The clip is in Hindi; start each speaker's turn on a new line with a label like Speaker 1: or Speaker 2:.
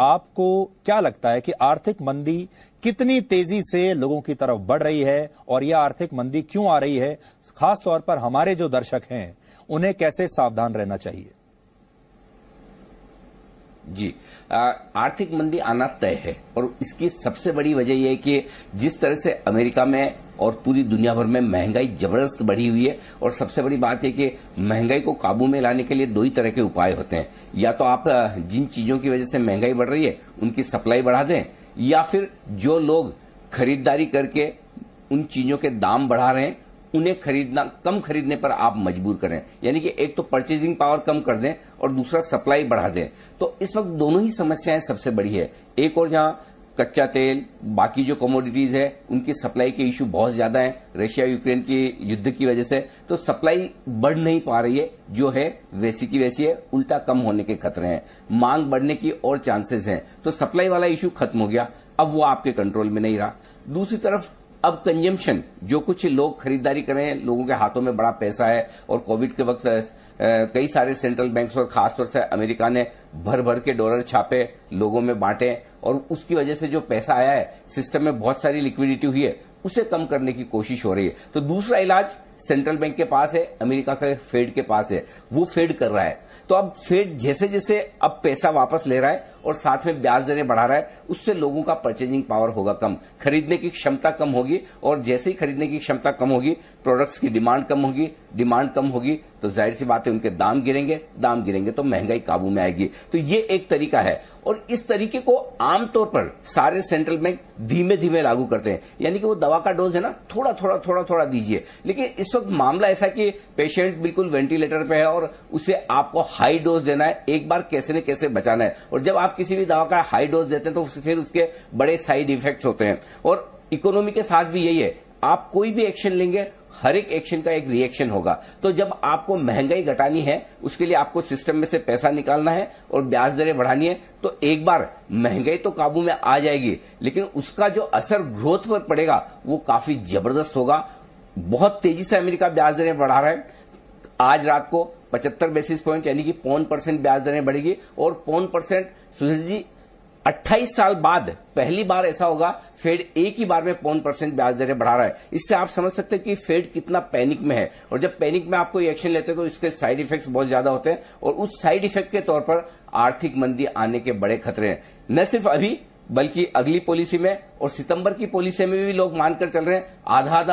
Speaker 1: आपको क्या लगता है कि आर्थिक मंदी कितनी तेजी से लोगों की तरफ बढ़ रही है और यह आर्थिक मंदी क्यों आ रही है खास तौर पर हमारे जो दर्शक हैं उन्हें कैसे सावधान रहना चाहिए जी आर्थिक मंदी आना तय है और इसकी सबसे बड़ी वजह यह है कि जिस तरह से अमेरिका में और पूरी दुनिया भर में महंगाई जबरदस्त बढ़ी हुई है और सबसे बड़ी बात है कि महंगाई को काबू में लाने के लिए दो ही तरह के उपाय होते हैं या तो आप जिन चीजों की वजह से महंगाई बढ़ रही है उनकी सप्लाई बढ़ा दें या फिर जो लोग खरीदारी करके उन चीजों के दाम बढ़ा रहे हैं उन्हें खरीदना कम खरीदने पर आप मजबूर करें यानी कि एक तो परचेजिंग पावर कम कर दें और दूसरा सप्लाई बढ़ा दें तो इस वक्त दोनों ही समस्याएं सबसे बड़ी है एक और जहां कच्चा तेल बाकी जो कमोडिटीज है उनकी सप्लाई के इश्यू बहुत ज्यादा है रशिया यूक्रेन के युद्ध की वजह से तो सप्लाई बढ़ नहीं पा रही है जो है वैसी की वैसी है उल्टा कम होने के खतरे हैं मांग बढ़ने की और चांसेस हैं तो सप्लाई वाला इश्यू खत्म हो गया अब वो आपके कंट्रोल में नहीं रहा दूसरी तरफ अब कंजम्पशन जो कुछ लोग खरीदारी करें लोगों के हाथों में बड़ा पैसा है और कोविड के वक्त कई सारे सेंट्रल बैंक्स और खासतौर से अमेरिका ने भर भर के डॉलर छापे लोगों में बांटे और उसकी वजह से जो पैसा आया है सिस्टम में बहुत सारी लिक्विडिटी हुई है उसे कम करने की कोशिश हो रही है तो दूसरा इलाज सेंट्रल बैंक के पास है अमेरिका के फेड के पास है वो फेड कर रहा है तो अब फेड जैसे जैसे अब पैसा वापस ले रहा है और साथ में ब्याज दरें बढ़ा रहा है उससे लोगों का परचेजिंग पावर होगा कम खरीदने की क्षमता कम होगी और जैसे ही खरीदने की क्षमता कम होगी प्रोडक्ट्स की डिमांड कम होगी डिमांड कम होगी तो जाहिर सी बात है उनके दाम गिरेंगे दाम गिरेंगे तो महंगाई काबू में आएगी तो ये एक तरीका है और इस तरीके को आमतौर पर सारे सेंट्रल बैंक धीमे धीमे लागू करते हैं यानी कि वो दवा का डोज है ना थोड़ा थोड़ा थोड़ा थोड़ा दीजिए लेकिन इस वक्त मामला ऐसा कि पेशेंट बिल्कुल वेंटिलेटर पे है और उसे आपको हाई डोज देना है एक बार कैसे न कैसे बचाना है और जब आप किसी भी दवा का हाई डोज देते हैं तो फिर उसके बड़े साइड इफेक्ट होते हैं और इकोनॉमी के साथ भी यही है आप कोई भी एक्शन लेंगे हर एक एक्शन का एक रिएक्शन होगा तो जब आपको महंगाई घटानी है उसके लिए आपको सिस्टम में से पैसा निकालना है और ब्याज दरें बढ़ानी है तो एक बार महंगाई तो काबू में आ जाएगी लेकिन उसका जो असर ग्रोथ पर पड़ेगा वो काफी जबरदस्त होगा बहुत तेजी से अमेरिका ब्याज दरें बढ़ा रहा है आज रात को पचहत्तर बेसिस पॉइंट यानी कि पौन परसेंट ब्याज दरें बढ़ेगी और पौन परसेंट सुधीर जी 28 साल बाद पहली बार ऐसा होगा फेड एक ही बार में पौन परसेंट ब्याज दरें बढ़ा रहा है इससे आप समझ सकते हैं कि फेड कितना पैनिक में है और जब पैनिक में आप कोई एक्शन लेते हैं तो इसके साइड इफेक्ट्स बहुत ज्यादा होते हैं और उस साइड इफेक्ट के तौर पर आर्थिक मंदी आने के बड़े खतरे हैं न सिर्फ अभी बल्कि अगली पॉलिसी में और सितंबर की पॉलिसी में भी लोग मानकर चल रहे हैं आधा आधा